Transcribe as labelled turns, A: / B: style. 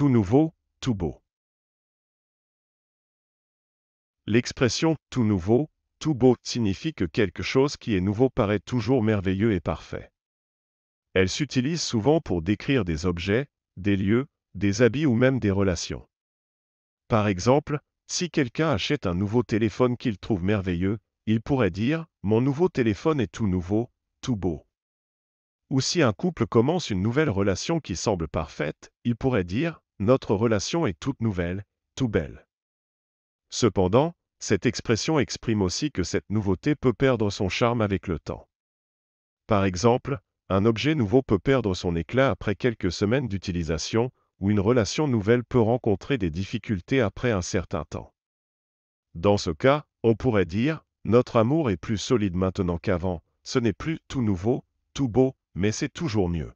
A: Tout nouveau, tout beau.
B: L'expression tout nouveau, tout beau signifie que quelque chose qui est nouveau paraît toujours merveilleux et parfait. Elle s'utilise souvent pour décrire des objets, des lieux, des habits ou même des relations. Par exemple, si quelqu'un achète un nouveau téléphone qu'il trouve merveilleux, il pourrait dire ⁇ Mon nouveau téléphone est tout nouveau, tout beau ⁇ Ou si un couple commence une nouvelle relation qui semble parfaite, il pourrait dire notre relation est toute nouvelle, tout belle. Cependant, cette expression exprime aussi que cette nouveauté peut perdre son charme avec le temps. Par exemple, un objet nouveau peut perdre son éclat après quelques semaines d'utilisation, ou une relation nouvelle peut rencontrer des difficultés après un certain temps. Dans ce cas, on pourrait dire, notre amour est plus solide maintenant qu'avant, ce n'est plus tout nouveau, tout beau, mais c'est toujours mieux.